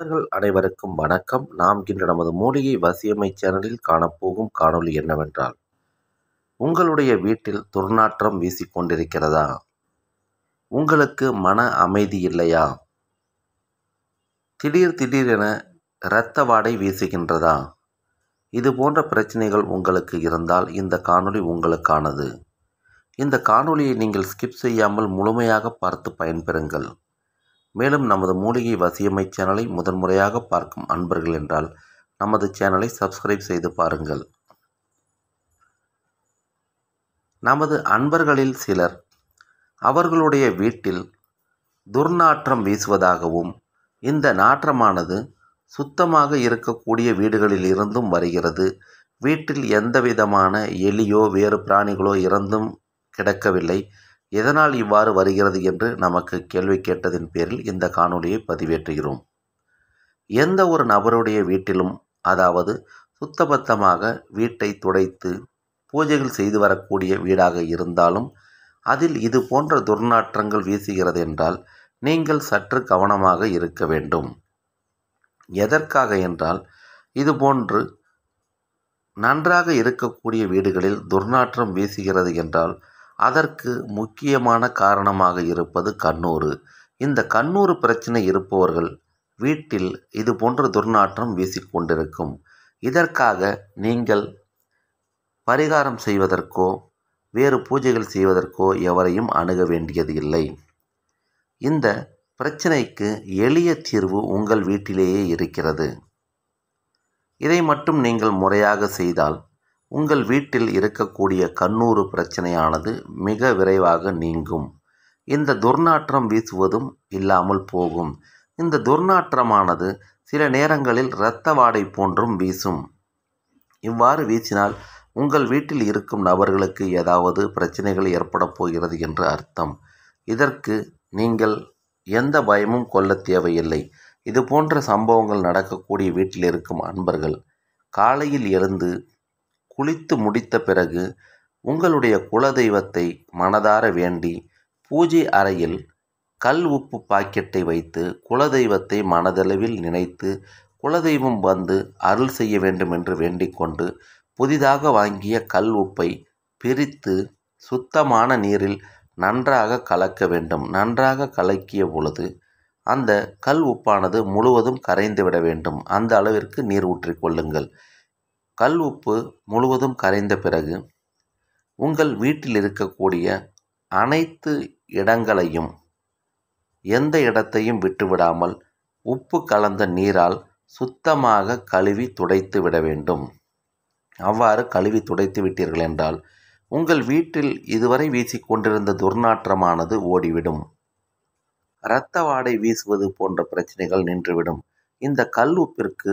நண்பர்கள் அனைவருக்கும் வணக்கம் நாம் இன்று நமது மூலிகை வசியமை சேனலில் காணப்போகும் காணொலி என்னவென்றால் உங்களுடைய வீட்டில் துர்நாற்றம் வீசிக்கொண்டிருக்கிறதா உங்களுக்கு மன அமைதி இல்லையா திடீர் திடீரென இரத்த வாடை வீசுகின்றதா இது போன்ற பிரச்சனைகள் உங்களுக்கு இருந்தால் இந்த காணொளி உங்களுக்கானது இந்த காணொலியை நீங்கள் ஸ்கிப் செய்யாமல் முழுமையாக பார்த்து பயன்பெறுங்கள் மேலும் நமது மூலிகை வசியமை சேனலை முதன்முறையாக பார்க்கும் அன்பர்கள் என்றால் நமது சேனலை சப்ஸ்கிரைப் செய்து பாருங்கள் நமது அன்பர்களில் சிலர் அவர்களுடைய வீட்டில் துர்நாற்றம் வீசுவதாகவும் இந்த நாற்றமானது சுத்தமாக இருக்கக்கூடிய வீடுகளில் இருந்தும் வருகிறது வீட்டில் எந்தவிதமான எலியோ வேறு பிராணிகளோ இறந்தும் கிடக்கவில்லை எதனால் இவ்வாறு வருகிறது என்று நமக்கு கேள்வி கேட்டதின் பேரில் இந்த காணொலியை பதிவேற்றுகிறோம் எந்த ஒரு நபருடைய வீட்டிலும் அதாவது சுத்தபத்தமாக வீட்டை துடைத்து பூஜைகள் செய்து வரக்கூடிய வீடாக இருந்தாலும் அதில் இது போன்ற துர்நாற்றங்கள் வீசுகிறது என்றால் நீங்கள் சற்று கவனமாக இருக்க வேண்டும் எதற்காக என்றால் இது போன்று நன்றாக இருக்கக்கூடிய வீடுகளில் துர்நாற்றம் வீசுகிறது என்றால் அதற்கு முக்கியமான காரணமாக இருப்பது கண்ணூறு இந்த கண்ணூறு பிரச்சனை இருப்பவர்கள் வீட்டில் இது போன்ற துர்நாற்றம் வீசிக்கொண்டிருக்கும் இதற்காக நீங்கள் பரிகாரம் செய்வதற்கோ வேறு பூஜைகள் செய்வதற்கோ எவரையும் அணுக வேண்டியது இல்லை இந்த பிரச்சனைக்கு எளிய தீர்வு உங்கள் வீட்டிலேயே இருக்கிறது இதை மட்டும் நீங்கள் முறையாக செய்தால் உங்கள் வீட்டில் இருக்கக்கூடிய கண்ணூறு பிரச்சனையானது மிக விரைவாக நீங்கும் இந்த துர்நாற்றம் வீசுவதும் இல்லாமல் போகும் இந்த துர்நாற்றமானது சில நேரங்களில் இரத்த வாடை போன்றும் வீசும் இவ்வாறு வீசினால் உங்கள் வீட்டில் இருக்கும் நபர்களுக்கு ஏதாவது பிரச்சனைகள் ஏற்பட போகிறது என்று அர்த்தம் இதற்கு நீங்கள் எந்த பயமும் கொள்ள தேவையில்லை இது போன்ற சம்பவங்கள் நடக்கக்கூடிய வீட்டில் இருக்கும் அன்பர்கள் காலையில் எழுந்து குளித்து முடித்த பிறகு உங்களுடைய குலதெய்வத்தை மனதார வேண்டி பூஜை அறையில் கல் உப்பு பாக்கெட்டை வைத்து குலதெய்வத்தை மனதளவில் நினைத்து குலதெய்வம் வந்து அருள் செய்ய வேண்டும் என்று வேண்டிக்கொண்டு புதிதாக வாங்கிய கல் உப்பை பிரித்து சுத்தமான நீரில் நன்றாக கலக்க வேண்டும் நன்றாக கலக்கிய பொழுது அந்த கல் உப்பானது முழுவதும் கரைந்துவிட வேண்டும் அந்த அளவிற்கு நீர் ஊற்றிக்கொள்ளுங்கள் கல் உப்பு முழுவதும் கரைந்த பிறகு உங்கள் வீட்டில் இருக்கக்கூடிய அனைத்து இடங்களையும் எந்த இடத்தையும் விட்டுவிடாமல் உப்பு கலந்த நீரால் சுத்தமாக கழுவி துடைத்து விட வேண்டும் அவ்வாறு கழுவி துடைத்து விட்டீர்கள் என்றால் உங்கள் வீட்டில் இதுவரை வீசிக்கொண்டிருந்த துர்நாற்றமானது ஓடிவிடும் இரத்த வாடை வீசுவது போன்ற பிரச்சனைகள் நின்றுவிடும் இந்த கல் உப்பிற்கு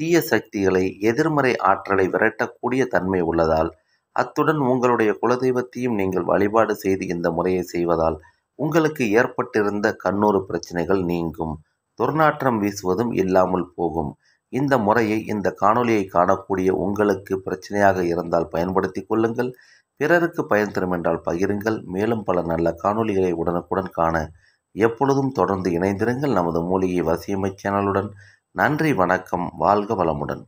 தீய சக்திகளை எதிர்மறை ஆற்றலை விரட்டக்கூடிய தன்மை உள்ளதால் அத்துடன் உங்களுடைய குலதெய்வத்தையும் நீங்கள் வழிபாடு செய்து இந்த முறையை செய்வதால் உங்களுக்கு ஏற்பட்டிருந்த கண்ணூறு பிரச்சனைகள் நீங்கும் துர்நாற்றம் வீசுவதும் இல்லாமல் போகும் இந்த முறையை இந்த காணொலியை காணக்கூடிய உங்களுக்கு பிரச்சனையாக இருந்தால் பயன்படுத்தி கொள்ளுங்கள் பிறருக்கு பயன் தரும் என்றால் பகிருங்கள் மேலும் பல நல்ல காணொலிகளை உடனுக்குடன் காண எப்பொழுதும் தொடர்ந்து இணைந்திருங்கள் நமது மூலிகை வசியமை சேனலுடன் நன்றி வணக்கம் வாழ்க வளமுடன்